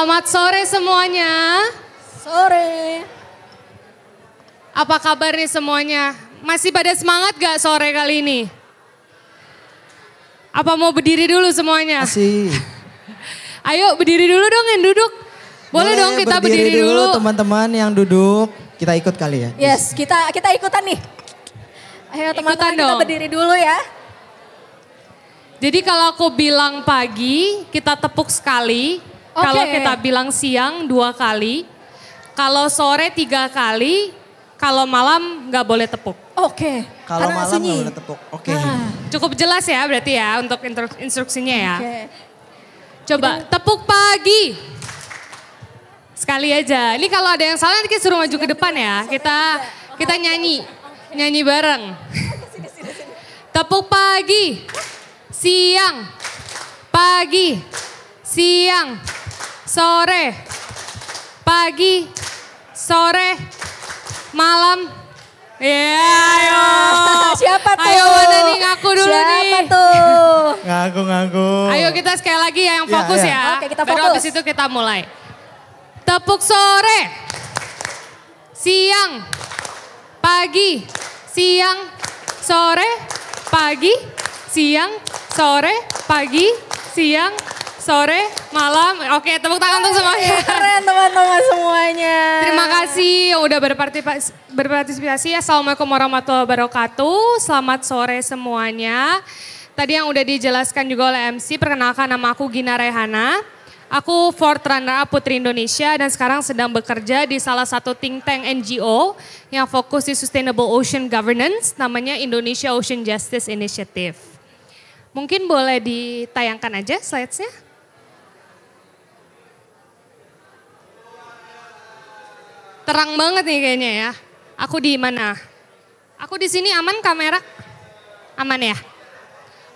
Selamat sore semuanya. Sore. Apa kabar nih semuanya? Masih pada semangat gak sore kali ini? Apa mau berdiri dulu semuanya? Masih. Ayo berdiri dulu dong yang duduk. Boleh, Boleh dong kita berdiri, berdiri dulu. Teman-teman yang duduk, kita ikut kali ya. Yes, kita kita ikutan nih. Ayo teman-teman kita berdiri dulu ya. Jadi kalau aku bilang pagi, kita tepuk sekali, Okay. Kalau kita bilang siang dua kali, kalau sore tiga kali, kalau malam nggak boleh tepuk. Oke. Okay. Kalau malam nggak boleh tepuk. Oke. Okay. Ah. Cukup jelas ya berarti ya untuk instruksinya ya. Okay. Coba kita... tepuk pagi. Sekali aja. Ini kalau ada yang salah nanti kita suruh maju ke iya, depan ya. Kita kita nyanyi. Nyanyi bareng. Tepuk pagi. Siang. Pagi. Siang sore, pagi, sore, malam. Ya, yeah, ayo. Siapa tuh? Ayo mana nih ngaku dulu Siapa nih. Siapa tuh? ngaku, ngaku. Ayo kita sekali lagi ya yang ya, fokus ya. yeah. ya. Oke, kita fokus. Baru habis itu kita mulai. Tepuk sore, siang, pagi, siang, sore, pagi, siang, sore, pagi, siang, sore, malam. Oke, tepuk tangan untuk semuanya. Keren teman-teman semuanya. Terima kasih yang udah berpartisipasi, Assalamualaikum warahmatullahi wabarakatuh. Selamat sore semuanya. Tadi yang udah dijelaskan juga oleh MC, perkenalkan nama aku Gina Rehana. Aku fourth runner up Putri Indonesia dan sekarang sedang bekerja di salah satu think tank NGO yang fokus di Sustainable Ocean Governance, namanya Indonesia Ocean Justice Initiative. Mungkin boleh ditayangkan aja slides-nya. Terang banget nih kayaknya ya. Aku di mana? Aku di sini aman kamera? Aman ya?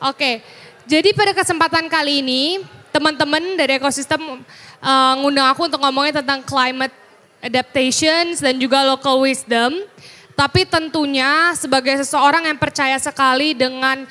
Oke. Jadi pada kesempatan kali ini teman-teman dari ekosistem uh, ngundang aku untuk ngomongin tentang climate adaptation dan juga local wisdom. Tapi tentunya sebagai seseorang yang percaya sekali dengan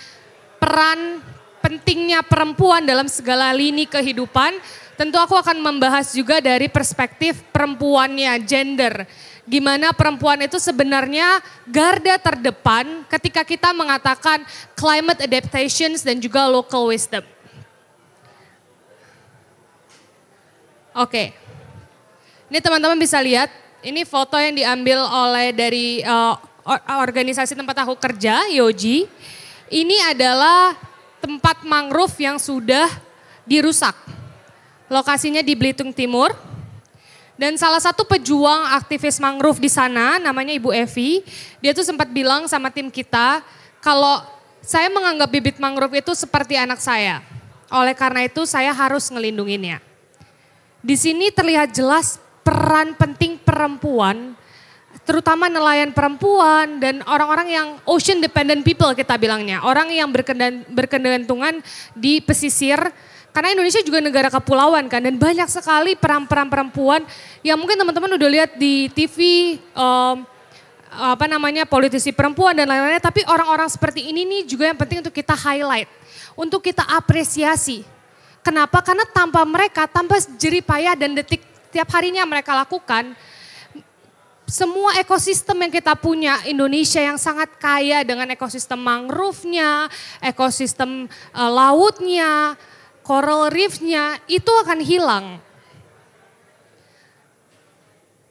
peran pentingnya perempuan dalam segala lini kehidupan, Tentu aku akan membahas juga dari perspektif perempuannya, gender. Gimana perempuan itu sebenarnya garda terdepan ketika kita mengatakan climate adaptations dan juga local wisdom. Oke. Ini teman-teman bisa lihat, ini foto yang diambil oleh dari uh, organisasi tempat aku kerja, Yoji. Ini adalah tempat mangrove yang sudah dirusak Lokasinya di Belitung Timur. Dan salah satu pejuang aktivis mangrove di sana namanya Ibu Evi, dia tuh sempat bilang sama tim kita kalau saya menganggap bibit mangrove itu seperti anak saya. Oleh karena itu saya harus ngelindunginnya. Di sini terlihat jelas peran penting perempuan terutama nelayan perempuan dan orang-orang yang ocean dependent people kita bilangnya, orang yang berkendantungan di pesisir karena Indonesia juga negara kepulauan kan dan banyak sekali peran-peran perempuan yang mungkin teman-teman udah lihat di TV um, apa namanya politisi perempuan dan lain-lain tapi orang-orang seperti ini nih juga yang penting untuk kita highlight untuk kita apresiasi kenapa karena tanpa mereka tanpa jeripayah dan detik tiap harinya mereka lakukan semua ekosistem yang kita punya Indonesia yang sangat kaya dengan ekosistem mangrove-nya, ekosistem uh, lautnya, coral reef-nya itu akan hilang.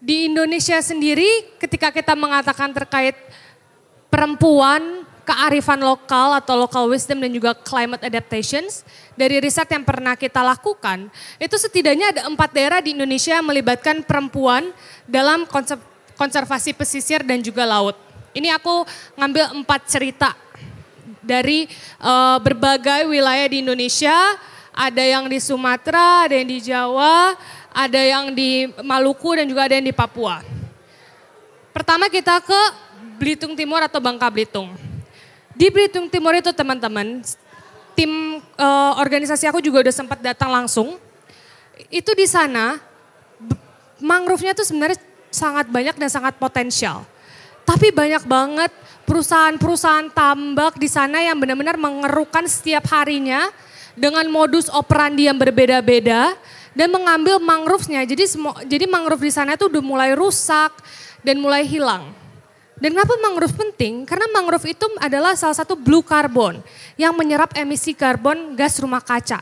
Di Indonesia sendiri ketika kita mengatakan terkait perempuan, kearifan lokal atau local wisdom dan juga climate adaptations dari riset yang pernah kita lakukan itu setidaknya ada empat daerah di Indonesia yang melibatkan perempuan dalam konsep konservasi pesisir dan juga laut. Ini aku ngambil empat cerita dari uh, berbagai wilayah di Indonesia ada yang di Sumatera, ada yang di Jawa, ada yang di Maluku dan juga ada yang di Papua. Pertama kita ke Belitung Timur atau Bangka Belitung. Di Belitung Timur itu teman-teman, tim e, organisasi aku juga udah sempat datang langsung. Itu di sana mangrove-nya tuh sebenarnya sangat banyak dan sangat potensial. Tapi banyak banget perusahaan-perusahaan tambak di sana yang benar-benar mengerukan setiap harinya dengan modus operandi yang berbeda-beda dan mengambil mangrovesnya. Jadi jadi mangrove di sana itu udah mulai rusak dan mulai hilang. Dan kenapa mangrove penting? Karena mangrove itu adalah salah satu blue carbon yang menyerap emisi karbon gas rumah kaca.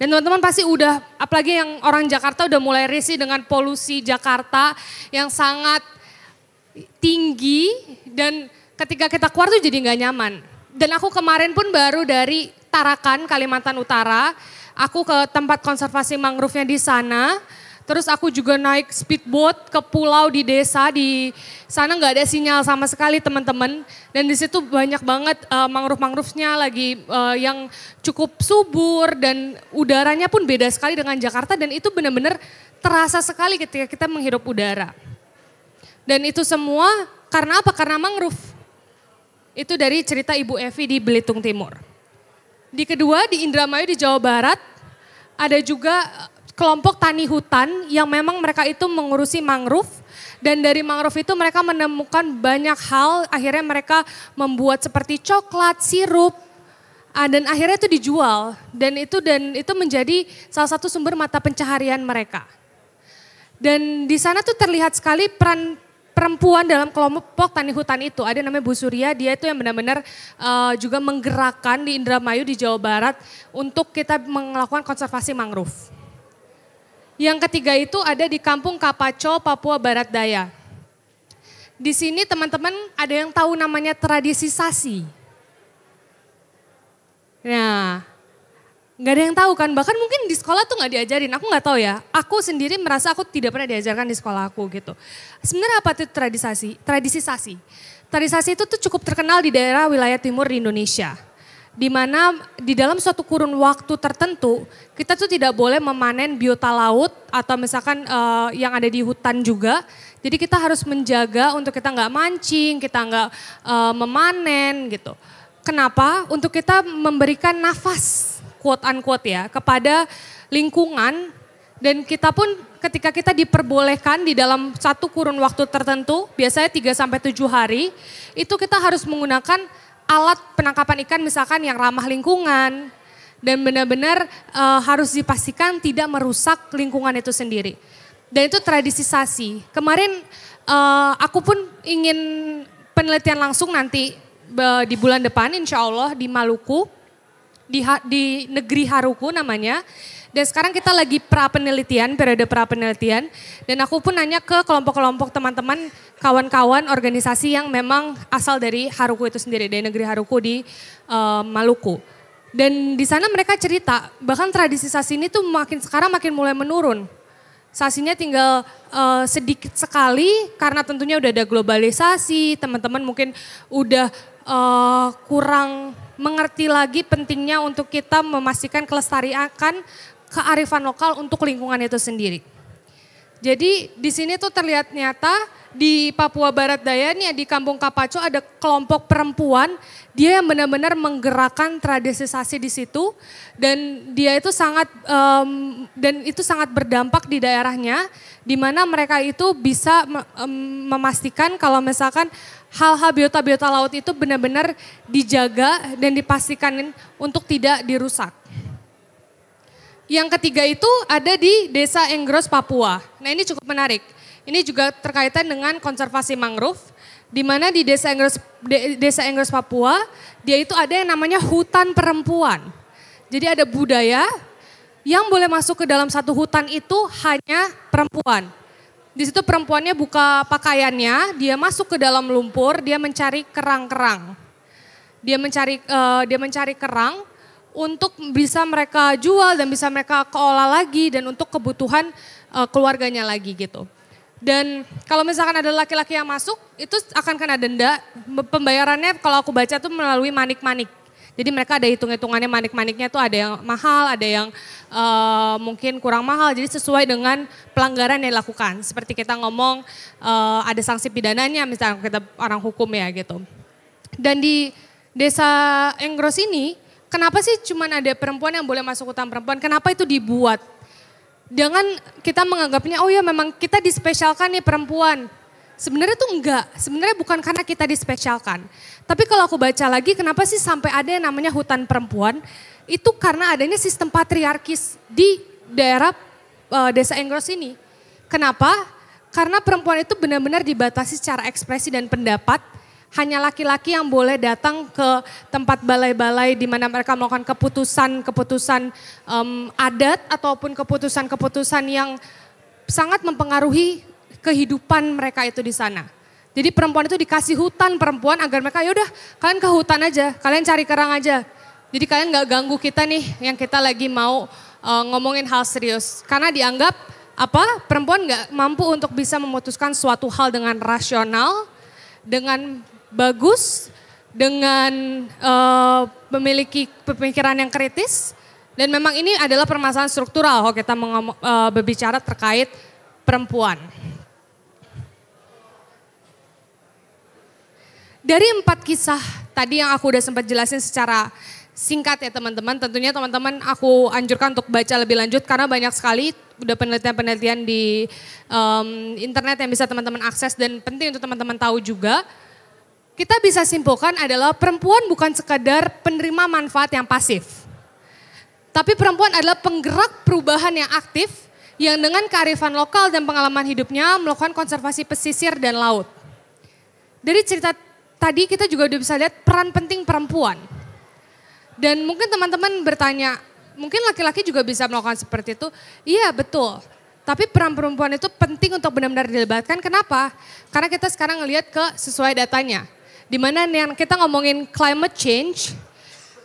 Dan teman-teman pasti udah, apalagi yang orang Jakarta udah mulai risih dengan polusi Jakarta yang sangat tinggi dan ketika kita keluar tuh jadi nggak nyaman. Dan aku kemarin pun baru dari Tarakan, Kalimantan Utara. Aku ke tempat konservasi mangrove-nya di sana. Terus aku juga naik speedboat ke pulau di desa di sana nggak ada sinyal sama sekali teman-teman dan di situ banyak banget uh, mangrove-mangrove-nya lagi uh, yang cukup subur dan udaranya pun beda sekali dengan Jakarta dan itu benar-benar terasa sekali ketika kita menghirup udara. Dan itu semua karena apa? Karena mangrove. Itu dari cerita Ibu Evi di Belitung Timur. Di kedua di Indramayu di Jawa Barat ada juga eh, kelompok tani hutan yang memang mereka itu mengurusi mangrove dan dari mangrove itu mereka menemukan banyak hal akhirnya mereka membuat seperti coklat, sirup ah, dan akhirnya itu dijual dan itu dan itu menjadi salah satu sumber mata pencaharian mereka. Dan di sana tuh terlihat sekali peran perempuan dalam kelompok tani hutan itu. Ada namanya Bu Surya, dia itu yang benar-benar uh, juga menggerakkan di Indramayu di Jawa Barat untuk kita melakukan konservasi mangrove. Yang ketiga itu ada di Kampung Kapaco, Papua Barat Daya. Di sini teman-teman ada yang tahu namanya tradisi sasi. Nah, nggak ada yang tahu kan bahkan mungkin di sekolah tuh nggak diajarin aku nggak tahu ya aku sendiri merasa aku tidak pernah diajarkan di sekolah aku gitu sebenarnya apa itu tradisasi tradisisasi tradisasi itu tuh cukup terkenal di daerah wilayah timur di Indonesia di mana di dalam suatu kurun waktu tertentu kita tuh tidak boleh memanen biota laut atau misalkan uh, yang ada di hutan juga jadi kita harus menjaga untuk kita nggak mancing kita nggak uh, memanen gitu kenapa untuk kita memberikan nafas quote unquote ya kepada lingkungan dan kita pun ketika kita diperbolehkan di dalam satu kurun waktu tertentu, biasanya 3 sampai 7 hari, itu kita harus menggunakan alat penangkapan ikan misalkan yang ramah lingkungan dan benar-benar e, harus dipastikan tidak merusak lingkungan itu sendiri. Dan itu tradisi sasi. Kemarin e, aku pun ingin penelitian langsung nanti di bulan depan insya Allah di Maluku di, di negeri Haruku namanya. Dan sekarang kita lagi pra penelitian, periode pra penelitian. Dan aku pun nanya ke kelompok-kelompok teman-teman, kawan-kawan, organisasi yang memang asal dari Haruku itu sendiri, dari negeri Haruku di uh, Maluku. Dan di sana mereka cerita, bahkan tradisi sasini tuh makin sekarang makin mulai menurun. Sasinya tinggal uh, sedikit sekali karena tentunya udah ada globalisasi, teman-teman mungkin udah uh, kurang mengerti lagi pentingnya untuk kita memastikan kelestarian kearifan lokal untuk lingkungan itu sendiri. Jadi di sini tuh terlihat nyata di Papua Barat Daya nih di Kampung Kapaco ada kelompok perempuan dia yang benar-benar menggerakkan tradisisasi di situ dan dia itu sangat um, dan itu sangat berdampak di daerahnya di mana mereka itu bisa memastikan kalau misalkan hal-hal biota-biota laut itu benar-benar dijaga dan dipastikan untuk tidak dirusak. Yang ketiga itu ada di Desa Enggros, Papua. Nah ini cukup menarik. Ini juga terkaitan dengan konservasi mangrove, di mana di Desa Enggros, Desa Enggros Papua, dia itu ada yang namanya hutan perempuan. Jadi ada budaya yang boleh masuk ke dalam satu hutan itu hanya perempuan. Di situ perempuannya buka pakaiannya, dia masuk ke dalam lumpur, dia mencari kerang-kerang. Dia mencari uh, dia mencari kerang untuk bisa mereka jual dan bisa mereka keolah lagi dan untuk kebutuhan uh, keluarganya lagi gitu. Dan kalau misalkan ada laki-laki yang masuk, itu akan kena denda. Pembayarannya kalau aku baca tuh melalui manik-manik. Jadi mereka ada hitung-hitungannya manik-maniknya tuh ada yang mahal, ada yang uh, mungkin kurang mahal. Jadi sesuai dengan pelanggaran yang dilakukan. Seperti kita ngomong uh, ada sanksi pidananya misalnya kita orang hukum ya gitu. Dan di desa Enggros ini kenapa sih cuma ada perempuan yang boleh masuk hutan perempuan? Kenapa itu dibuat? Jangan kita menganggapnya, oh ya memang kita dispesialkan nih perempuan Sebenarnya tuh enggak, sebenarnya bukan karena kita dispesialkan. Tapi kalau aku baca lagi kenapa sih sampai ada yang namanya hutan perempuan? Itu karena adanya sistem patriarkis di daerah uh, desa Enggros ini. Kenapa? Karena perempuan itu benar-benar dibatasi secara ekspresi dan pendapat. Hanya laki-laki yang boleh datang ke tempat balai-balai di mana mereka melakukan keputusan-keputusan um, adat ataupun keputusan-keputusan yang sangat mempengaruhi kehidupan mereka itu di sana. Jadi perempuan itu dikasih hutan perempuan agar mereka yaudah kalian ke hutan aja, kalian cari kerang aja. Jadi kalian nggak ganggu kita nih yang kita lagi mau uh, ngomongin hal serius. Karena dianggap apa perempuan nggak mampu untuk bisa memutuskan suatu hal dengan rasional, dengan bagus, dengan uh, memiliki pemikiran yang kritis. Dan memang ini adalah permasalahan struktural kalau kita mengom- uh, eh, berbicara terkait perempuan. Dari empat kisah tadi yang aku udah sempat jelasin secara singkat ya teman-teman. Tentunya teman-teman aku anjurkan untuk baca lebih lanjut karena banyak sekali udah penelitian-penelitian di um, internet yang bisa teman-teman akses dan penting untuk teman-teman tahu juga. Kita bisa simpulkan adalah perempuan bukan sekadar penerima manfaat yang pasif. Tapi perempuan adalah penggerak perubahan yang aktif yang dengan kearifan lokal dan pengalaman hidupnya melakukan konservasi pesisir dan laut. Dari cerita tadi kita juga udah bisa lihat peran penting perempuan. Dan mungkin teman-teman bertanya, mungkin laki-laki juga bisa melakukan seperti itu. Iya betul, tapi peran perempuan itu penting untuk benar-benar dilibatkan. Kenapa? Karena kita sekarang ngelihat ke sesuai datanya. Di mana yang kita ngomongin climate change,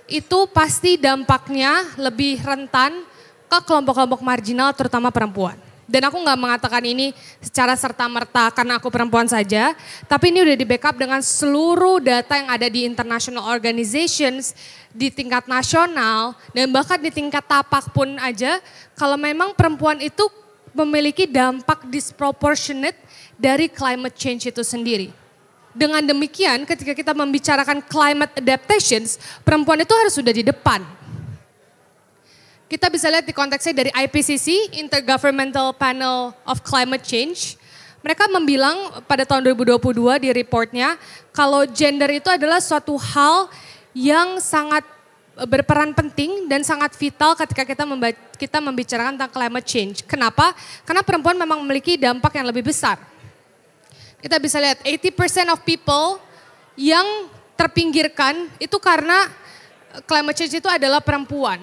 itu pasti dampaknya lebih rentan ke kelompok-kelompok marginal terutama perempuan. Dan aku nggak mengatakan ini secara serta-merta karena aku perempuan saja, tapi ini udah di backup dengan seluruh data yang ada di international organizations, di tingkat nasional, dan bahkan di tingkat tapak pun aja, kalau memang perempuan itu memiliki dampak disproportionate dari climate change itu sendiri. Dengan demikian ketika kita membicarakan climate adaptations, perempuan itu harus sudah di depan kita bisa lihat di konteksnya dari IPCC, Intergovernmental Panel of Climate Change. Mereka membilang pada tahun 2022 di reportnya, kalau gender itu adalah suatu hal yang sangat berperan penting dan sangat vital ketika kita kita membicarakan tentang climate change. Kenapa? Karena perempuan memang memiliki dampak yang lebih besar. Kita bisa lihat 80% of people yang terpinggirkan itu karena climate change itu adalah perempuan.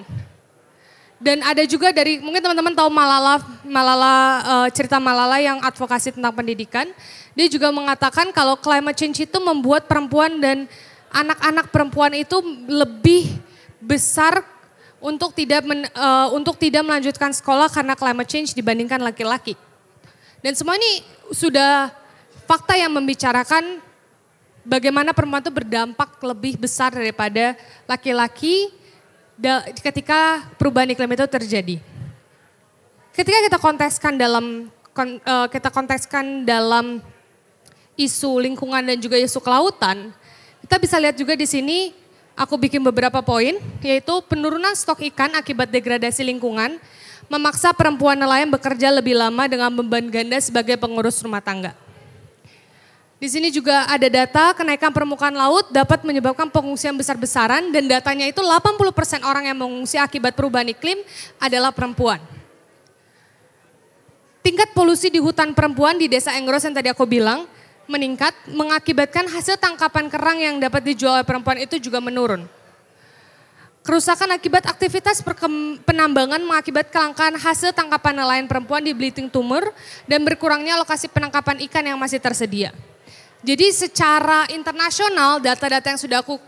Dan ada juga dari mungkin teman-teman tahu Malala Malala uh, cerita Malala yang advokasi tentang pendidikan. Dia juga mengatakan kalau climate change itu membuat perempuan dan anak-anak perempuan itu lebih besar untuk tidak men, uh, untuk tidak melanjutkan sekolah karena climate change dibandingkan laki-laki. Dan semua ini sudah fakta yang membicarakan bagaimana perempuan itu berdampak lebih besar daripada laki-laki ketika perubahan iklim itu terjadi. Ketika kita kontekskan dalam eh, kita kontekskan dalam isu lingkungan dan juga isu kelautan, kita bisa lihat juga di sini aku bikin beberapa poin yaitu penurunan stok ikan akibat degradasi lingkungan memaksa perempuan nelayan bekerja lebih lama dengan beban ganda sebagai pengurus rumah tangga. Di sini juga ada data kenaikan permukaan laut dapat menyebabkan pengungsian besar-besaran dan datanya itu 80% orang yang mengungsi akibat perubahan iklim adalah perempuan. Tingkat polusi di hutan perempuan di desa Engros yang tadi aku bilang meningkat mengakibatkan hasil tangkapan kerang yang dapat dijual oleh perempuan itu juga menurun. Kerusakan akibat aktivitas penambangan mengakibat kelangkaan hasil tangkapan nelayan perempuan di Blitting Tumor dan berkurangnya lokasi penangkapan ikan yang masih tersedia. Jadi secara internasional data-data yang sudah aku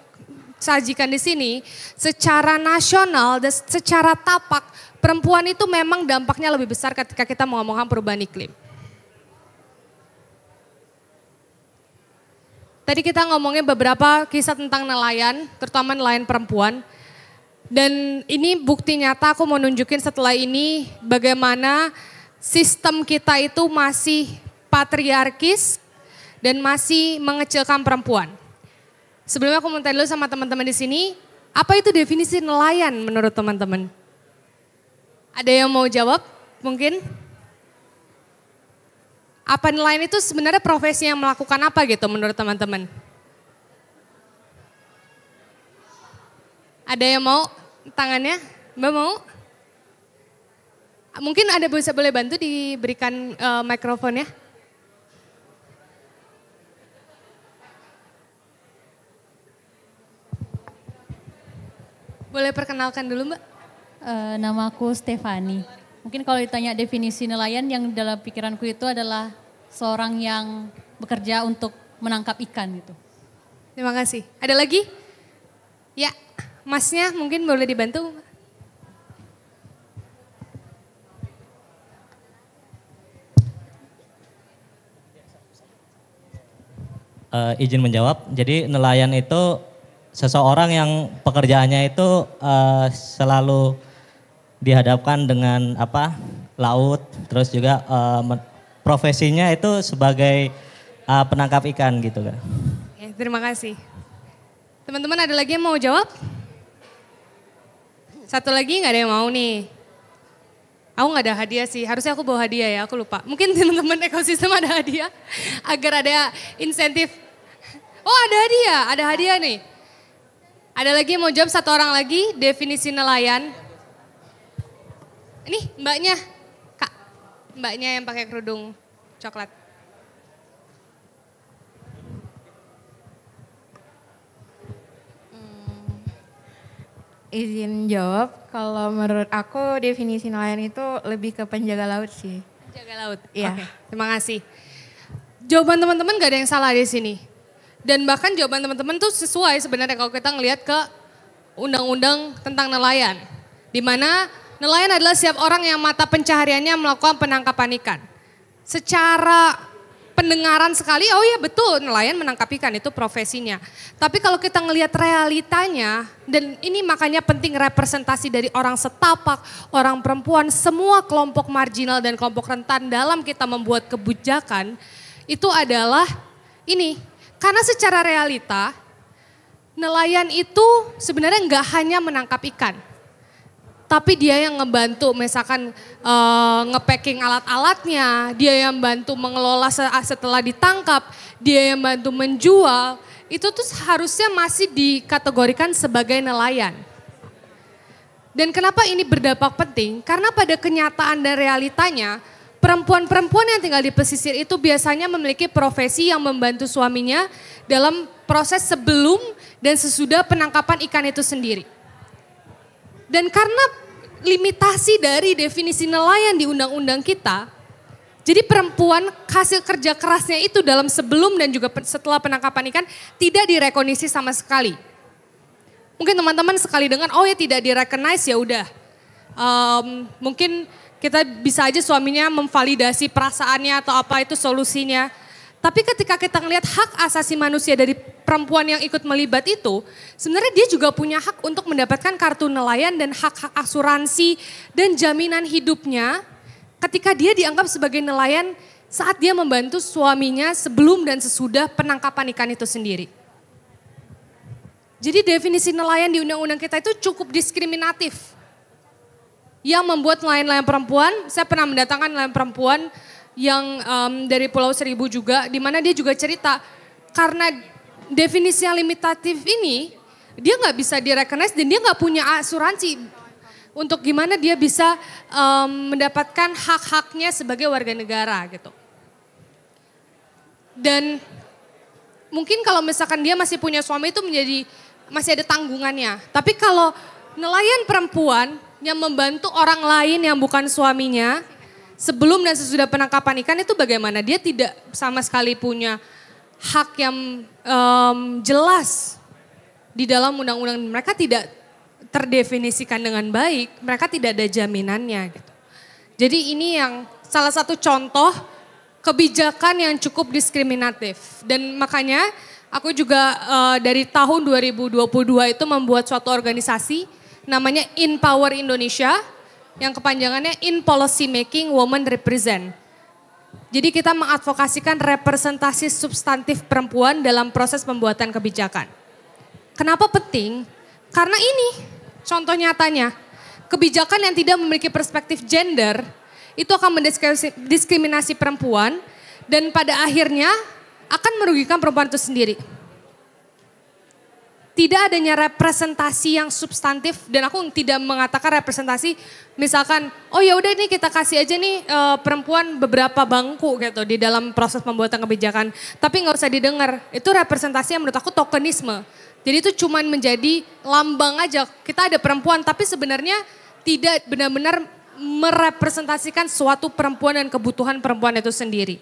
sajikan di sini, secara nasional dan secara tapak perempuan itu memang dampaknya lebih besar ketika kita mau ngomongin perubahan iklim. Tadi kita ngomongin beberapa kisah tentang nelayan, terutama nelayan perempuan. Dan ini bukti nyata aku mau nunjukin setelah ini bagaimana sistem kita itu masih patriarkis, dan masih mengecilkan perempuan. Sebelumnya aku mau tanya dulu sama teman-teman di sini, apa itu definisi nelayan menurut teman-teman? Ada yang mau jawab mungkin? Apa nelayan itu sebenarnya profesi yang melakukan apa gitu menurut teman-teman? Ada yang mau tangannya? Mbak mau? Mungkin ada bisa boleh bantu diberikan uh, eh, mikrofonnya? ya? Boleh perkenalkan dulu Mbak? Uh, nama aku Stefani. Mungkin kalau ditanya definisi nelayan yang dalam pikiranku itu adalah seorang yang bekerja untuk menangkap ikan gitu. Terima kasih. Ada lagi? Ya, masnya mungkin boleh dibantu. Uh, izin menjawab. Jadi nelayan itu seseorang yang pekerjaannya itu uh, selalu dihadapkan dengan apa laut, terus juga uh, profesinya itu sebagai uh, penangkap ikan gitu kan. Oke, terima kasih. Teman-teman ada lagi yang mau jawab? Satu lagi nggak ada yang mau nih. Aku nggak ada hadiah sih, harusnya aku bawa hadiah ya, aku lupa. Mungkin teman-teman ekosistem ada hadiah, agar ada insentif. Oh ada hadiah, ada hadiah nih. Ada lagi yang mau jawab satu orang lagi definisi nelayan. Ini mbaknya, kak, mbaknya yang pakai kerudung coklat. Hmm, izin jawab, kalau menurut aku definisi nelayan itu lebih ke penjaga laut sih. Penjaga laut, iya. Okay, terima kasih. Jawaban teman-teman gak ada yang salah di sini dan bahkan jawaban teman-teman tuh sesuai sebenarnya kalau kita ngelihat ke undang-undang tentang nelayan. Di mana nelayan adalah siap orang yang mata pencahariannya melakukan penangkapan ikan. Secara pendengaran sekali, oh iya betul nelayan menangkap ikan itu profesinya. Tapi kalau kita ngelihat realitanya, dan ini makanya penting representasi dari orang setapak, orang perempuan, semua kelompok marginal dan kelompok rentan dalam kita membuat kebijakan, itu adalah ini karena secara realita, nelayan itu sebenarnya nggak hanya menangkap ikan, tapi dia yang ngebantu misalkan e, ngepacking alat-alatnya, dia yang bantu mengelola ah, setelah ditangkap, dia yang bantu menjual, itu tuh harusnya masih dikategorikan sebagai nelayan. Dan kenapa ini berdampak penting? Karena pada kenyataan dan realitanya, Perempuan-perempuan yang tinggal di pesisir itu biasanya memiliki profesi yang membantu suaminya dalam proses sebelum dan sesudah penangkapan ikan itu sendiri. Dan karena limitasi dari definisi nelayan di undang-undang kita, jadi perempuan hasil kerja kerasnya itu dalam sebelum dan juga setelah penangkapan ikan tidak direkondisi sama sekali. Mungkin teman-teman sekali dengan oh ya tidak direkognisi ya udah. Um, mungkin kita bisa aja suaminya memvalidasi perasaannya atau apa itu solusinya. Tapi ketika kita ngelihat hak asasi manusia dari perempuan yang ikut melibat itu, sebenarnya dia juga punya hak untuk mendapatkan kartu nelayan dan hak-hak asuransi dan jaminan hidupnya ketika dia dianggap sebagai nelayan saat dia membantu suaminya sebelum dan sesudah penangkapan ikan itu sendiri. Jadi definisi nelayan di undang-undang kita itu cukup diskriminatif yang membuat nelayan-nelayan perempuan. Saya pernah mendatangkan nelayan perempuan yang um, dari Pulau Seribu juga, di mana dia juga cerita karena definisi yang limitatif ini dia nggak bisa direkognize dan dia nggak punya asuransi untuk gimana dia bisa um, mendapatkan hak-haknya sebagai warga negara gitu. Dan mungkin kalau misalkan dia masih punya suami itu menjadi masih ada tanggungannya. Tapi kalau nelayan perempuan yang membantu orang lain yang bukan suaminya sebelum dan sesudah penangkapan ikan itu bagaimana? Dia tidak sama sekali punya hak yang um, jelas di dalam undang-undang mereka tidak terdefinisikan dengan baik, mereka tidak ada jaminannya gitu. Jadi ini yang salah satu contoh kebijakan yang cukup diskriminatif dan makanya aku juga uh, dari tahun 2022 itu membuat suatu organisasi namanya In Power Indonesia yang kepanjangannya In Policy Making Women Represent. Jadi kita mengadvokasikan representasi substantif perempuan dalam proses pembuatan kebijakan. Kenapa penting? Karena ini contoh nyatanya. Kebijakan yang tidak memiliki perspektif gender itu akan mendiskriminasi perempuan dan pada akhirnya akan merugikan perempuan itu sendiri tidak adanya representasi yang substantif dan aku tidak mengatakan representasi misalkan oh ya udah ini kita kasih aja nih e, perempuan beberapa bangku gitu di dalam proses pembuatan kebijakan tapi nggak usah didengar itu representasi yang menurut aku tokenisme jadi itu cuman menjadi lambang aja kita ada perempuan tapi sebenarnya tidak benar-benar merepresentasikan suatu perempuan dan kebutuhan perempuan itu sendiri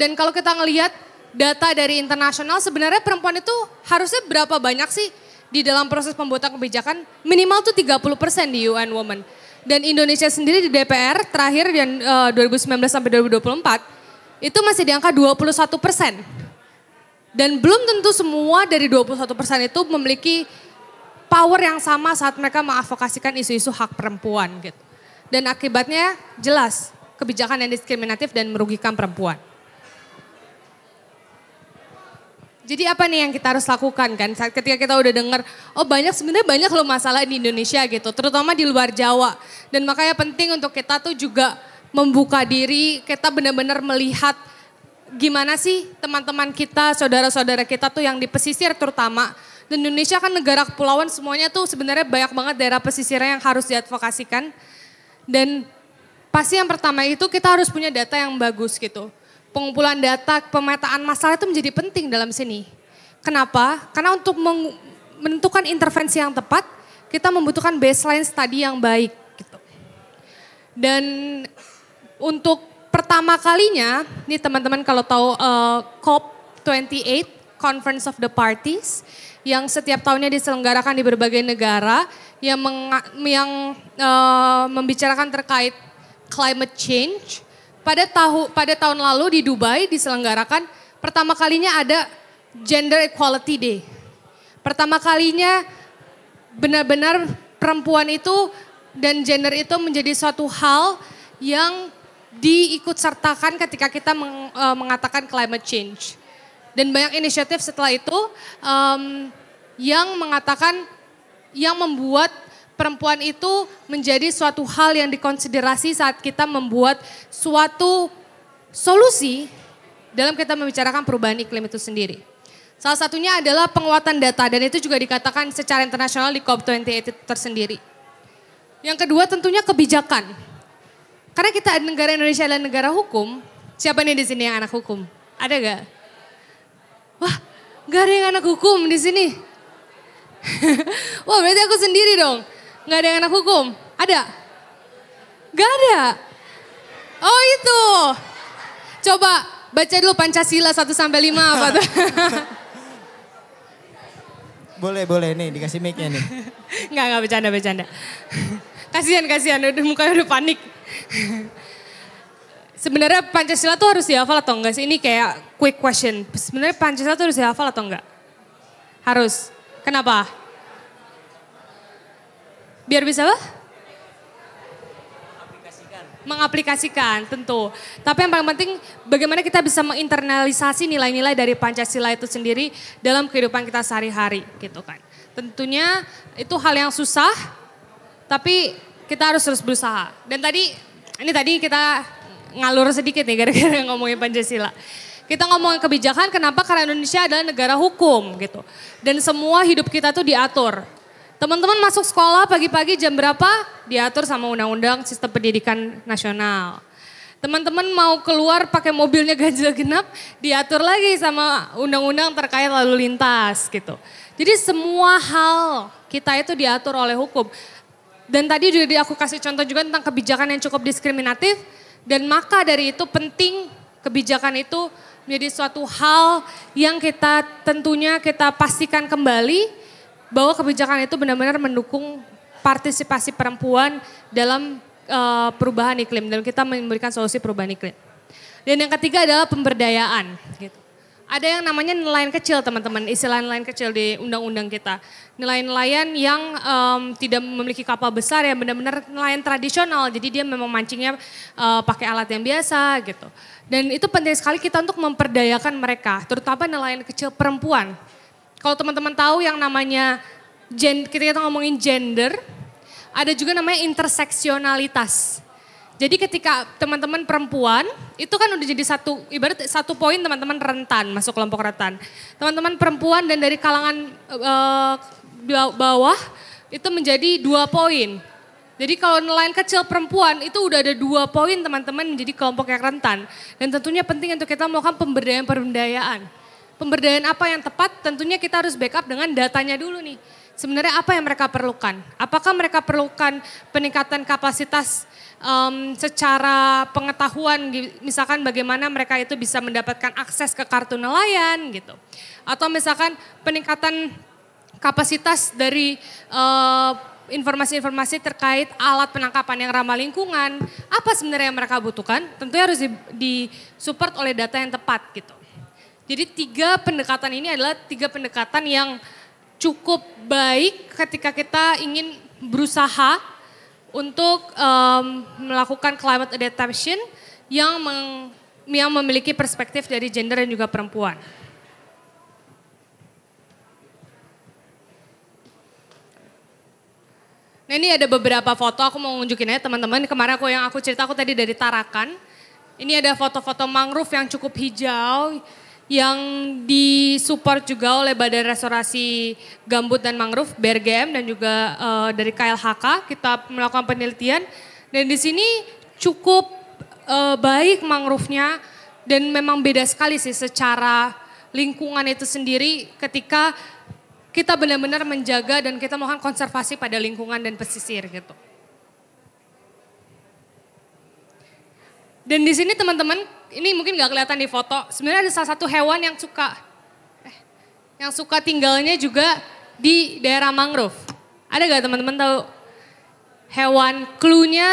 dan kalau kita ngelihat data dari internasional sebenarnya perempuan itu harusnya berapa banyak sih di dalam proses pembuatan kebijakan minimal tuh 30 persen di UN Women. Dan Indonesia sendiri di DPR terakhir dan uh, eh, 2019 sampai 2024 itu masih di angka 21 persen. Dan belum tentu semua dari 21 persen itu memiliki power yang sama saat mereka mengadvokasikan isu-isu hak perempuan gitu. Dan akibatnya jelas kebijakan yang diskriminatif dan merugikan perempuan. Jadi apa nih yang kita harus lakukan kan saat ketika kita udah dengar oh banyak sebenarnya banyak loh masalah di Indonesia gitu, terutama di luar Jawa. Dan makanya penting untuk kita tuh juga membuka diri, kita benar-benar melihat gimana sih teman-teman kita, saudara-saudara kita tuh yang di pesisir terutama. Dan Indonesia kan negara kepulauan semuanya tuh sebenarnya banyak banget daerah pesisirnya yang harus diadvokasikan. Dan pasti yang pertama itu kita harus punya data yang bagus gitu pengumpulan data, pemetaan masalah itu menjadi penting dalam sini. Kenapa? Karena untuk menentukan intervensi yang tepat, kita membutuhkan baseline study yang baik. Gitu. Dan untuk pertama kalinya, nih teman-teman kalau tahu uh, eh, COP28, Conference of the Parties, yang setiap tahunnya diselenggarakan di berbagai negara, yang, yang uh, membicarakan terkait climate change, pada tahu pada tahun lalu di Dubai diselenggarakan pertama kalinya ada Gender Equality Day. Pertama kalinya benar-benar perempuan itu dan gender itu menjadi suatu hal yang diikut sertakan ketika kita eh, mengatakan climate change. Dan banyak inisiatif setelah itu um, yang mengatakan yang membuat perempuan itu menjadi suatu hal yang dikonsiderasi saat kita membuat suatu solusi dalam kita membicarakan perubahan iklim itu sendiri. Salah satunya adalah penguatan data dan itu juga dikatakan secara internasional di COP28 tersendiri. Yang kedua tentunya kebijakan. Karena kita negara Indonesia adalah negara hukum, siapa nih di sini yang anak hukum? Ada gak? Wah, gak ada yang anak hukum di sini. Wah berarti aku sendiri dong. Nggak ada yang anak hukum? Ada? Nggak ada? Oh itu. Coba baca dulu Pancasila 1 sampai 5 apa tuh. boleh, boleh nih dikasih mic-nya nih. Enggak, enggak bercanda, bercanda. kasihan, kasihan udah mukanya udah panik. Sebenarnya Pancasila tuh harus dihafal atau enggak sih? Ini kayak quick question. Sebenarnya Pancasila tuh harus dihafal atau enggak? Harus. Kenapa? Biar bisa apa? mengaplikasikan tentu. Tapi yang paling penting bagaimana kita bisa menginternalisasi nilai-nilai dari Pancasila itu sendiri dalam kehidupan kita sehari-hari gitu kan. Tentunya itu hal yang susah tapi kita harus terus berusaha. Dan tadi ini tadi kita ngalur sedikit nih gara-gara ngomongin Pancasila. Kita ngomongin kebijakan kenapa karena Indonesia adalah negara hukum gitu. Dan semua hidup kita tuh diatur Teman-teman masuk sekolah pagi-pagi jam berapa? Diatur sama undang-undang sistem pendidikan nasional. Teman-teman mau keluar pakai mobilnya ganjil genap, diatur lagi sama undang-undang terkait lalu lintas gitu. Jadi semua hal kita itu diatur oleh hukum. Dan tadi juga aku kasih contoh juga tentang kebijakan yang cukup diskriminatif dan maka dari itu penting kebijakan itu menjadi suatu hal yang kita tentunya kita pastikan kembali bahwa kebijakan itu benar-benar mendukung partisipasi perempuan dalam uh, perubahan iklim dan kita memberikan solusi perubahan iklim. Dan yang ketiga adalah pemberdayaan gitu. Ada yang namanya nelayan kecil teman-teman, istilah nelayan kecil di undang-undang kita. Nelayan-nelayan yang um, tidak memiliki kapal besar ya benar-benar nelayan tradisional, jadi dia memang mancingnya uh, pakai alat yang biasa gitu. Dan itu penting sekali kita untuk memperdayakan mereka, terutama nelayan kecil perempuan kalau teman-teman tahu yang namanya gen, kita, kita ngomongin gender, ada juga namanya interseksionalitas. Jadi ketika teman-teman perempuan itu kan udah jadi satu ibarat satu poin teman-teman rentan masuk kelompok rentan. Teman-teman perempuan dan dari kalangan uh, bawah itu menjadi dua poin. Jadi kalau nelayan kecil perempuan itu udah ada dua poin teman-teman menjadi kelompok yang rentan dan tentunya penting untuk kita melakukan pemberdayaan-pemberdayaan pemberdayaan apa yang tepat tentunya kita harus backup dengan datanya dulu nih. Sebenarnya apa yang mereka perlukan? Apakah mereka perlukan peningkatan kapasitas um, secara pengetahuan misalkan bagaimana mereka itu bisa mendapatkan akses ke kartu nelayan gitu. Atau misalkan peningkatan kapasitas dari uh, informasi-informasi terkait alat penangkapan yang ramah lingkungan. Apa sebenarnya yang mereka butuhkan? Tentunya harus di, disupport oleh data yang tepat gitu. Jadi tiga pendekatan ini adalah tiga pendekatan yang cukup baik ketika kita ingin berusaha untuk um, melakukan climate adaptation yang meng, yang memiliki perspektif dari gender dan juga perempuan. Nah ini ada beberapa foto aku mau nunjukin aja ya, teman-teman. Kemarin aku yang aku cerita aku tadi dari Tarakan. Ini ada foto-foto mangrove yang cukup hijau yang disupport juga oleh Badan Restorasi Gambut dan Mangrove BRGM dan juga uh, dari KLHK kita melakukan penelitian dan di sini cukup uh, baik mangrove-nya dan memang beda sekali sih secara lingkungan itu sendiri ketika kita benar-benar menjaga dan kita melakukan konservasi pada lingkungan dan pesisir gitu. Dan di sini teman-teman ini mungkin nggak kelihatan di foto. Sebenarnya ada salah satu hewan yang suka eh, yang suka tinggalnya juga di daerah mangrove. Ada gak teman-teman tahu? Hewan klunya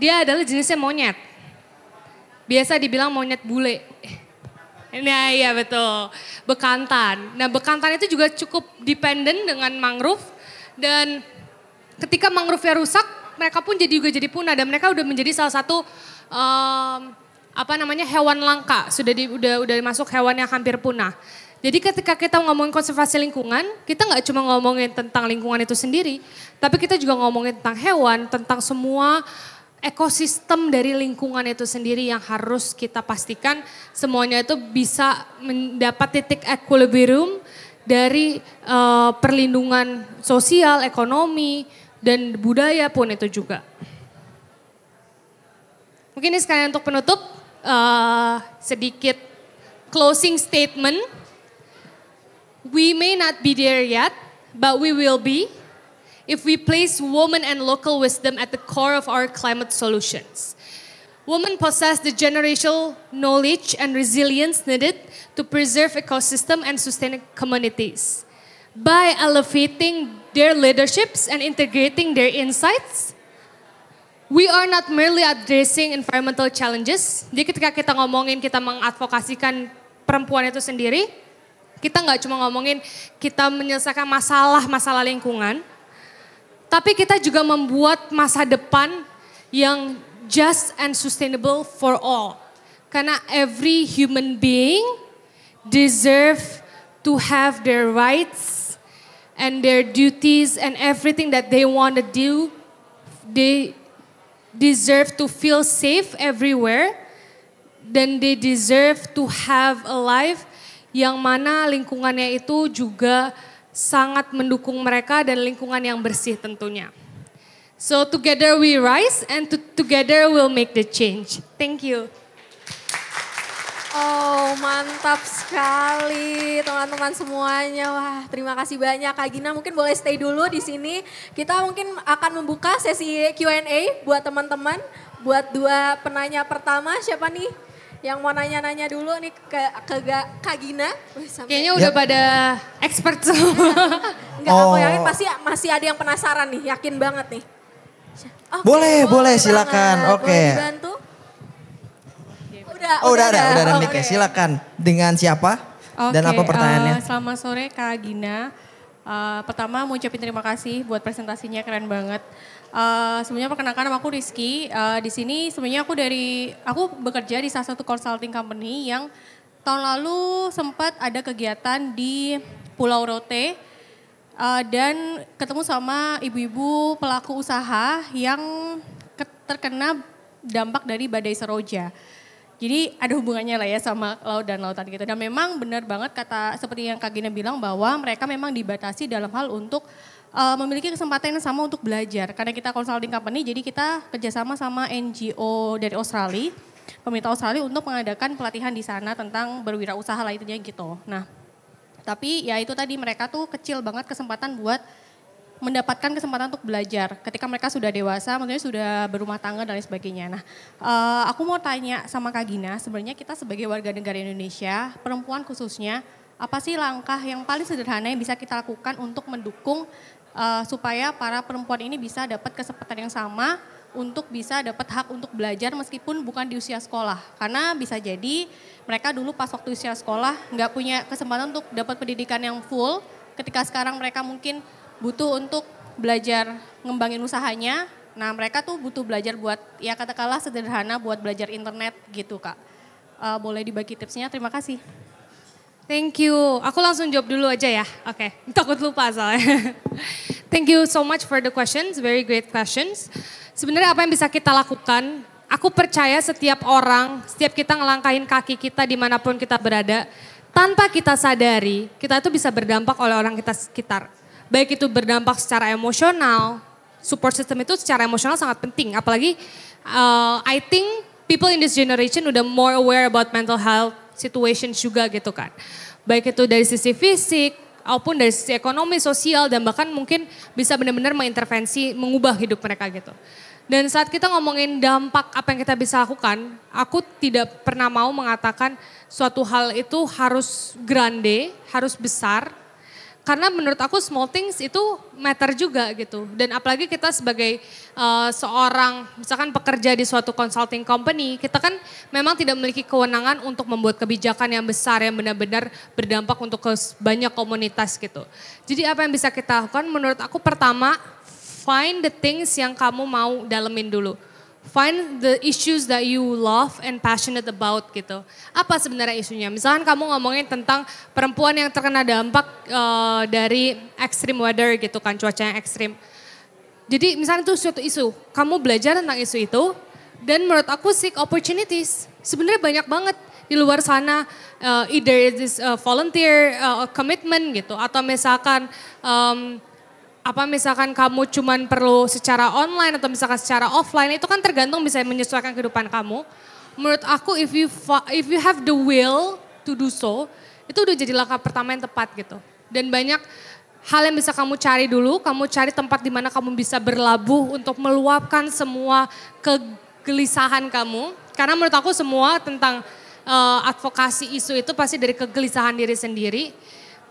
dia adalah jenisnya monyet. Biasa dibilang monyet bule. Nah iya betul, bekantan. Nah bekantan itu juga cukup dependen dengan mangrove dan ketika mangrove rusak mereka pun jadi juga jadi punah dan mereka udah menjadi salah satu um, apa namanya hewan langka sudah di, udah udah masuk hewan yang hampir punah. Jadi ketika kita ngomongin konservasi lingkungan, kita nggak cuma ngomongin tentang lingkungan itu sendiri, tapi kita juga ngomongin tentang hewan, tentang semua ekosistem dari lingkungan itu sendiri yang harus kita pastikan semuanya itu bisa mendapat titik equilibrium dari uh, perlindungan sosial, ekonomi, dan budaya pun itu juga. Mungkin ini sekalian untuk penutup. uh, sedikit closing statement. We may not be there yet, but we will be if we place women and local wisdom at the core of our climate solutions. Women possess the generational knowledge and resilience needed to preserve ecosystem and sustain communities. By elevating their leaderships and integrating their insights, We are not merely addressing environmental challenges. Jadi ketika kita ngomongin kita mengadvokasikan perempuan itu sendiri, kita nggak cuma ngomongin kita menyelesaikan masalah-masalah lingkungan, tapi kita juga membuat masa depan yang just and sustainable for all. Karena every human being deserve to have their rights and their duties and everything that they want to do, they deserve to feel safe everywhere dan they deserve to have a life yang mana lingkungannya itu juga sangat mendukung mereka dan lingkungan yang bersih tentunya. So together we rise and together we'll make the change. Thank you. Oh mantap sekali teman-teman semuanya. Wah terima kasih banyak Kak Gina. Mungkin boleh stay dulu di sini. Kita mungkin akan membuka sesi Q&A buat teman-teman. Buat dua penanya pertama siapa nih? Yang mau nanya-nanya dulu nih ke, ke, Kak Gina. Sampai... Kayaknya udah ya. pada expert semua. Enggak, oh. aku yakin oh. pasti masih ada yang penasaran nih. Yakin banget nih. Okay, boleh, oh, boleh, boleh silakan. Oke. Okay udah. Oh, udah, ada, udah ada oh, Silakan. Dengan siapa? Okay, dan apa pertanyaannya? Uh, selamat sore Kak Gina. Uh, pertama mau ucapin terima kasih buat presentasinya keren banget. Uh, sebenarnya perkenalkan nama aku Rizky. Uh, di sini sebenarnya aku dari aku bekerja di salah satu consulting company yang tahun lalu sempat ada kegiatan di Pulau Rote uh, dan ketemu sama ibu-ibu pelaku usaha yang terkena dampak dari badai seroja. Jadi ada hubungannya lah ya sama laut dan lautan gitu. Dan memang benar banget kata seperti yang Kak Gina bilang bahwa mereka memang dibatasi dalam hal untuk uh, memiliki kesempatan yang sama untuk belajar. Karena kita consulting company, jadi kita kerjasama sama NGO dari Australia, pemerintah Australia untuk mengadakan pelatihan di sana tentang berwirausaha lah gitu. Nah, tapi ya itu tadi mereka tuh kecil banget kesempatan buat mendapatkan kesempatan untuk belajar ketika mereka sudah dewasa, maksudnya sudah berumah tangga dan lain sebagainya. Nah, eh, aku mau tanya sama Kak Gina, sebenarnya kita sebagai warga negara Indonesia, perempuan khususnya, apa sih langkah yang paling sederhana yang bisa kita lakukan untuk mendukung uh, supaya para perempuan ini bisa dapat kesempatan yang sama untuk bisa dapat hak untuk belajar meskipun bukan di usia sekolah karena bisa jadi mereka dulu pas waktu usia sekolah nggak punya kesempatan untuk dapat pendidikan yang full ketika sekarang mereka mungkin butuh untuk belajar ngembangin usahanya. Nah mereka tuh butuh belajar buat ya katakanlah sederhana buat belajar internet gitu kak. Uh, boleh dibagi tipsnya, terima kasih. Thank you. Aku langsung jawab dulu aja ya. Oke, okay. takut lupa soalnya. Thank you so much for the questions, very great questions. Sebenarnya apa yang bisa kita lakukan? Aku percaya setiap orang, setiap kita ngelangkahin kaki kita dimanapun kita berada, tanpa kita sadari, kita itu bisa berdampak oleh orang kita sekitar baik itu berdampak secara emosional, support system itu secara emosional sangat penting. Apalagi uh, I think people in this generation udah more aware about mental health situation juga gitu kan. Baik itu dari sisi fisik, maupun dari sisi ekonomi, sosial, dan bahkan mungkin bisa benar-benar mengintervensi, mengubah hidup mereka gitu. Dan saat kita ngomongin dampak apa yang kita bisa lakukan, aku tidak pernah mau mengatakan suatu hal itu harus grande, harus besar, karena menurut aku small things itu matter juga gitu. Dan apalagi kita sebagai uh, seorang misalkan pekerja di suatu consulting company, kita kan memang tidak memiliki kewenangan untuk membuat kebijakan yang besar yang benar-benar berdampak untuk ke banyak komunitas gitu. Jadi apa yang bisa kita lakukan menurut aku pertama find the things yang kamu mau dalemin dulu Find the issues that you love and passionate about gitu. Apa sebenarnya isunya? Misalkan kamu ngomongin tentang perempuan yang terkena dampak uh, dari extreme weather gitu kan, cuaca yang ekstrim. Jadi misalnya itu suatu isu, kamu belajar tentang isu itu, dan menurut aku seek opportunities. Sebenarnya banyak banget di luar sana uh, either this a eh, volunteer uh, commitment gitu atau misalkan um, apa misalkan kamu cuman perlu secara online atau misalkan secara offline itu kan tergantung bisa menyesuaikan kehidupan kamu. Menurut aku if you if you have the will to do so, itu udah jadi langkah pertama yang tepat gitu. Dan banyak hal yang bisa kamu cari dulu, kamu cari tempat di mana kamu bisa berlabuh untuk meluapkan semua kegelisahan kamu. Karena menurut aku semua tentang uh, advokasi isu itu pasti dari kegelisahan diri sendiri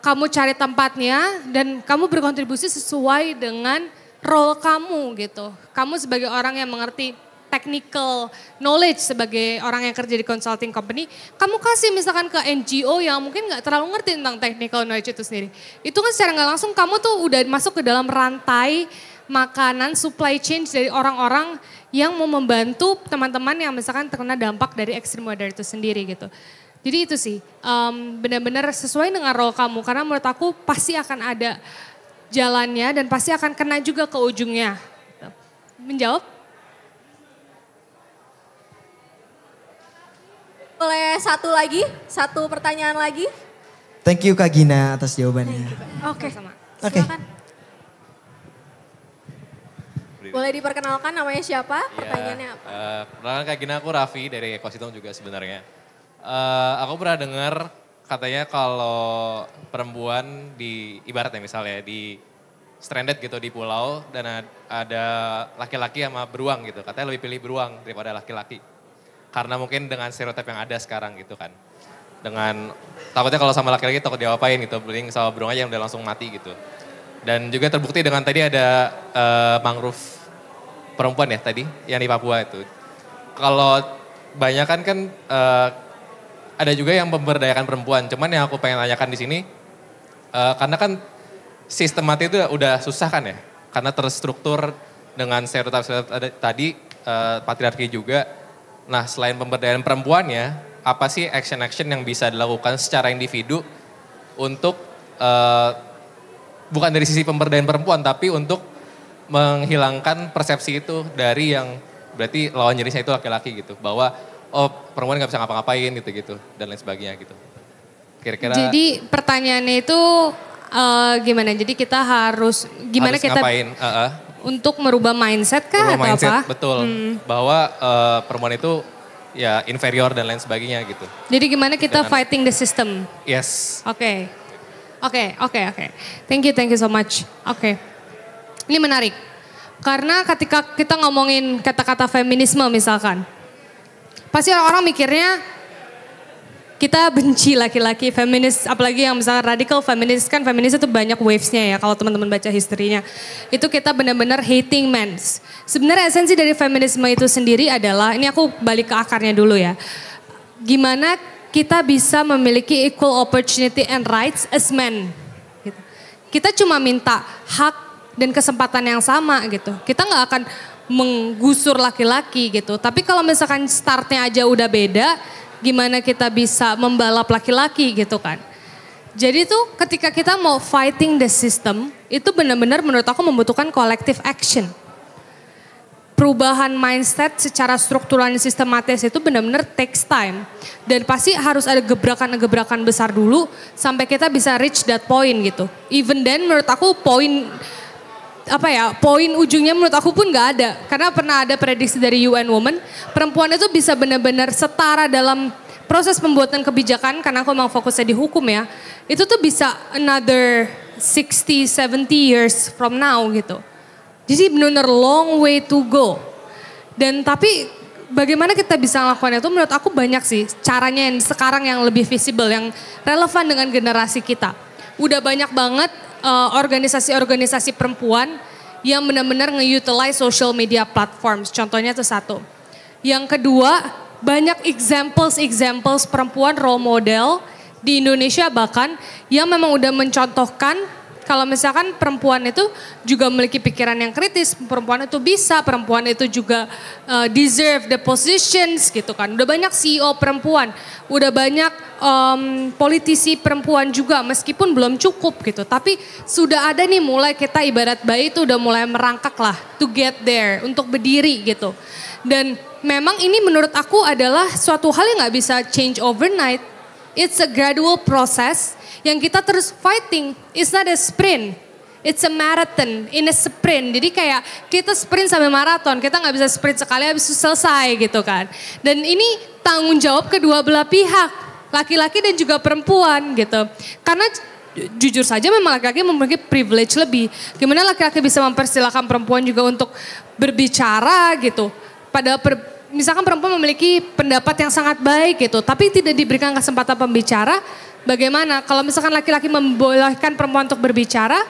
kamu cari tempatnya dan kamu berkontribusi sesuai dengan role kamu gitu. Kamu sebagai orang yang mengerti technical knowledge sebagai orang yang kerja di consulting company, kamu kasih misalkan ke NGO yang mungkin nggak terlalu ngerti tentang technical knowledge itu sendiri. Itu kan secara nggak langsung kamu tuh udah masuk ke dalam rantai makanan supply chain dari orang-orang yang mau membantu teman-teman yang misalkan terkena dampak dari extreme weather itu sendiri gitu. Jadi itu sih um, benar-benar sesuai dengan role kamu karena menurut aku pasti akan ada jalannya dan pasti akan kena juga ke ujungnya. Menjawab? Boleh satu lagi, satu pertanyaan lagi. Thank you Kak Gina atas jawabannya. Oke. Okay. Oke. Okay. Boleh diperkenalkan namanya siapa? Pertanyaannya ya, apa? Uh, perkenalkan Kak Gina, aku Raffi dari Ekositong juga sebenarnya uh, aku pernah dengar katanya kalau perempuan di ibaratnya misalnya di stranded gitu di pulau dan ada laki-laki sama beruang gitu. Katanya lebih pilih beruang daripada laki-laki. Karena mungkin dengan stereotip yang ada sekarang gitu kan. Dengan takutnya kalau sama laki-laki takut diapain gitu, mending sama beruang aja yang udah langsung mati gitu. Dan juga terbukti dengan tadi ada uh, mangrove perempuan ya tadi yang di Papua itu. Kalau banyak kan kan uh, ada juga yang memberdayakan perempuan. Cuman yang aku pengen tanyakan di sini, uh, karena kan sistematis itu udah susah kan ya, karena terstruktur dengan stereotip tadi uh, patriarki juga. Nah selain pemberdayaan perempuannya, apa sih action-action yang bisa dilakukan secara individu untuk uh, bukan dari sisi pemberdayaan perempuan, tapi untuk menghilangkan persepsi itu dari yang berarti lawan jenisnya itu laki-laki gitu, bahwa oh perempuan nggak bisa ngapa-ngapain gitu-gitu dan lain sebagainya gitu. Kira-kira Jadi pertanyaannya itu uh, gimana? Jadi kita harus gimana harus kita ngapain? Uh -uh. Untuk merubah mindset kan merubah atau mindset, apa? Betul. Hmm. Bahwa uh, perempuan itu ya inferior dan lain sebagainya gitu. Jadi gimana gitu kita Dengan, fighting the system? Yes. Oke. Okay. Oke, okay, oke, okay, oke. Okay. Thank you, thank you so much. Oke. Okay. Ini menarik. Karena ketika kita ngomongin kata-kata feminisme misalkan, pasti orang-orang mikirnya kita benci laki-laki feminis apalagi yang misalnya radikal feminis kan feminis itu banyak wavesnya ya kalau teman-teman baca historinya itu kita benar-benar hating men sebenarnya esensi dari feminisme itu sendiri adalah ini aku balik ke akarnya dulu ya gimana kita bisa memiliki equal opportunity and rights as men gitu. kita cuma minta hak dan kesempatan yang sama gitu kita nggak akan menggusur laki-laki gitu. Tapi kalau misalkan startnya aja udah beda, gimana kita bisa membalap laki-laki gitu kan. Jadi tuh ketika kita mau fighting the system, itu benar-benar menurut aku membutuhkan collective action. Perubahan mindset secara struktural dan sistematis itu benar-benar takes time. Dan pasti harus ada gebrakan-gebrakan besar dulu sampai kita bisa reach that point gitu. Even then menurut aku point apa ya poin ujungnya menurut aku pun nggak ada karena pernah ada prediksi dari UN Women perempuan itu bisa benar-benar setara dalam proses pembuatan kebijakan karena aku emang fokusnya di hukum ya itu tuh bisa another 60 70 years from now gitu jadi benar-benar long way to go dan tapi bagaimana kita bisa melakukan itu menurut aku banyak sih caranya yang sekarang yang lebih visible yang relevan dengan generasi kita udah banyak banget eh, organisasi-organisasi uh, perempuan yang benar-benar nge-utilize social media platforms. Contohnya itu satu. Yang kedua, banyak examples-examples perempuan role model di Indonesia bahkan yang memang udah mencontohkan kalau misalkan perempuan itu juga memiliki pikiran yang kritis, perempuan itu bisa, perempuan itu juga uh, deserve the positions gitu kan. Udah banyak CEO perempuan, udah banyak um, politisi perempuan juga meskipun belum cukup gitu. Tapi sudah ada nih mulai kita ibarat bayi itu udah mulai merangkak lah to get there, untuk berdiri gitu. Dan memang ini menurut aku adalah suatu hal yang gak bisa change overnight. It's a gradual process yang kita terus fighting is not a sprint It's a marathon, in a sprint. Jadi kayak kita sprint sampai maraton, kita nggak bisa sprint sekali habis itu selesai gitu kan. Dan ini tanggung jawab kedua belah pihak, laki-laki dan juga perempuan gitu. Karena jujur saja memang laki-laki memiliki privilege lebih. Gimana laki-laki bisa mempersilahkan perempuan juga untuk berbicara gitu. Pada per, misalkan perempuan memiliki pendapat yang sangat baik gitu, tapi tidak diberikan kesempatan pembicara, bagaimana kalau misalkan laki-laki membolehkan perempuan untuk berbicara,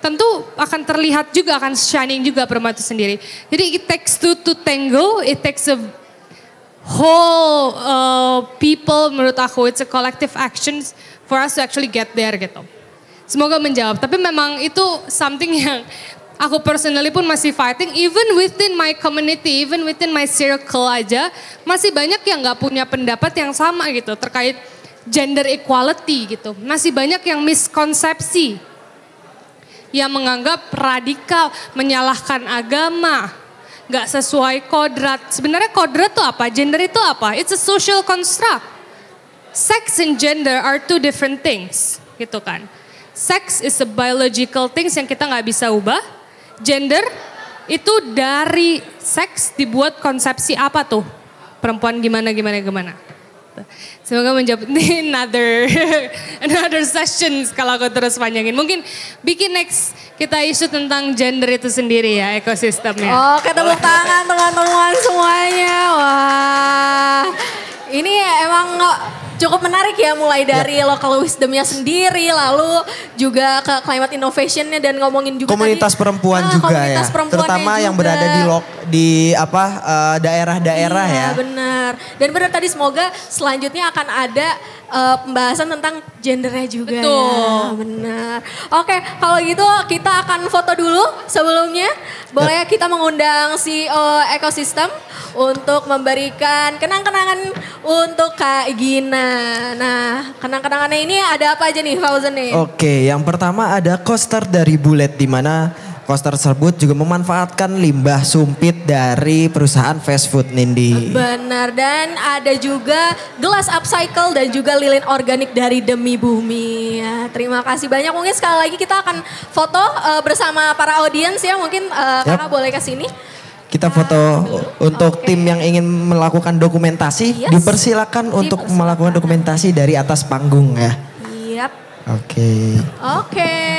tentu akan terlihat juga akan shining juga perempuan itu sendiri. Jadi it takes two to tango, it takes a whole uh, people menurut aku it's a collective actions for us to actually get there gitu. Semoga menjawab. Tapi memang itu something yang aku personally pun masih fighting even within my community, even within my circle aja masih banyak yang nggak punya pendapat yang sama gitu terkait gender equality gitu. Masih banyak yang miskonsepsi yang menganggap radikal, menyalahkan agama, gak sesuai kodrat. Sebenarnya kodrat itu apa? Gender itu apa? It's a social construct. Sex and gender are two different things, gitu kan. Sex is a biological things yang kita nggak bisa ubah. Gender itu dari seks dibuat konsepsi apa tuh? Perempuan gimana gimana gimana. Gitu. Semoga menjawab ini another another session kalau aku terus panjangin. Mungkin bikin next kita isu tentang gender itu sendiri ya ekosistemnya. Oh, ketemu oh. tangan teman-teman semuanya. Wah. Ini emang cukup menarik ya mulai ya. dari yeah. local wisdomnya sendiri lalu juga ke climate innovationnya dan ngomongin juga komunitas tadi, perempuan ah, juga komunitas ya perempuan terutama yang juga. berada di lok di apa eh, daerah-daerah iya, ya benar dan benar tadi semoga selanjutnya akan ada uh, pembahasan tentang gendernya juga ya. betul ya, benar oke kalau gitu kita akan foto dulu sebelumnya ya. boleh kita mengundang CEO ekosistem untuk memberikan kenang-kenangan untuk Kak Gina Nah, kenang-kenangannya ini ada apa aja nih Fauzan nih? Oke, yang pertama ada coaster dari Bullet di mana coaster tersebut juga memanfaatkan limbah sumpit dari perusahaan fast food Nindi. Benar dan ada juga gelas upcycle dan juga lilin organik dari Demi Bumi. Ya, terima kasih banyak. Mungkin sekali lagi kita akan foto uh, bersama para audiens ya. Mungkin uh, eh, yep. Kakak boleh ke sini kita foto untuk okay. tim yang ingin melakukan dokumentasi yes. dipersilakan untuk dipersilakan. melakukan dokumentasi dari atas panggung ya. Yap. Oke. Okay. Oke. Okay.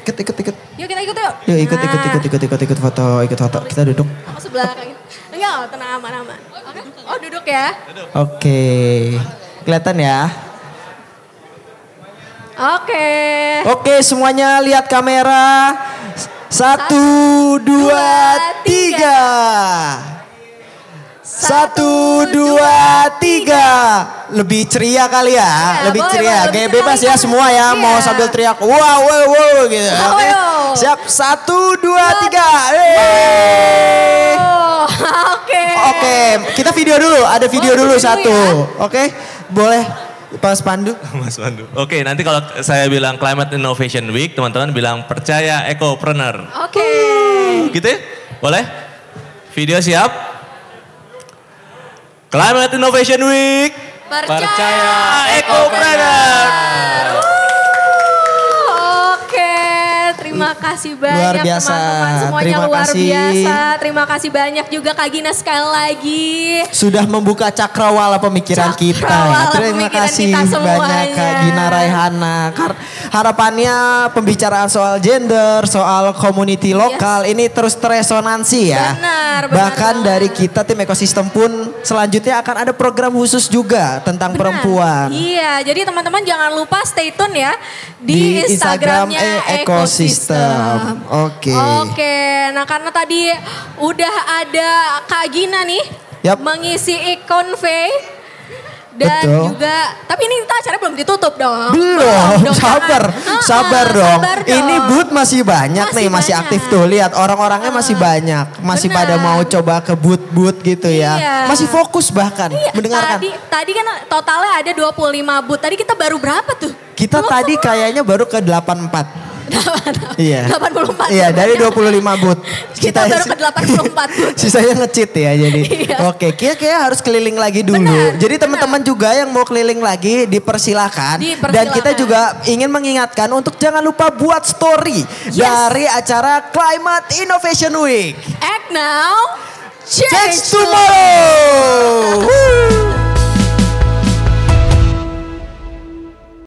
Ikut ikut ikut. Yuk kita ikut yuk. Yuk ikut ikut ikut ikut ikut ikut foto ikut foto. Kita duduk. Aku sebelah kayak. Enggak, tenang aman aman. Oke. Oh, duduk ya. Oke. Okay. Kelihatan ya. Oke. Okay. Oke, okay, semuanya lihat kamera. Satu, dua, tiga. Satu, dua, tiga. Lebih ceria kali ya, iya, lebih ceria. Gaya bebas ya semua ya, mau iya. sambil teriak wow, wow, wow gitu. Oke, siap. Satu, dua, tiga. Oke. Oke, kita video dulu. Ada video dulu satu. Ya. Oke, boleh. Mas Pandu. Mas Pandu. Oke, nanti kalau saya bilang Climate Innovation Week, teman-teman bilang percaya ecopreneur. Oke. Okay. Gitu ya? Boleh? Video siap? Climate Innovation Week. Percaya, percaya ecopreneur. ecopreneur. kasih banyak luar biasa. teman-teman semuanya Terima luar kasih. biasa. Terima kasih banyak juga Kak Gina sekali lagi. Sudah membuka cakrawala pemikiran ya. cakrawala kita. Terima pemikiran kasih kita banyak Kak Gina Raihana. Harapannya pembicaraan soal gender, soal community lokal ini terus teresonansi ya. Benar, benar. Bahkan dari kita tim ekosistem pun selanjutnya akan ada program khusus juga tentang benar. perempuan. Iya, jadi teman-teman jangan lupa stay tune ya di, di Instagramnya Instagram eh, ekosistem. ekosistem. Siap. Oke. Okay. Oke. Okay. Nah karena tadi udah ada Kak Gina nih yep. mengisi ikon convey dan Betul. juga tapi ini kita acara belum ditutup dong belum sabar sabar dong ini boot masih banyak masih nih banyak. masih aktif tuh lihat orang-orangnya ah, masih banyak masih bener. pada mau coba ke boot-boot gitu ya iya. masih fokus bahkan iya, mendengarkan tadi tadi kan totalnya ada 25 boot, tadi kita baru berapa tuh kita belum tadi kayaknya baru ke 84 Iya. 84. Iya, dari 25 boot. Kita, kita baru ke 84 Sisanya ngecit ya jadi. Iya. Oke, Kia Kia harus keliling lagi dulu. Benar, jadi teman-teman juga yang mau keliling lagi dipersilakan. dipersilakan. Dan kita juga ingin mengingatkan untuk jangan lupa buat story yes. dari acara Climate Innovation Week. Act now, change, change tomorrow. tomorrow.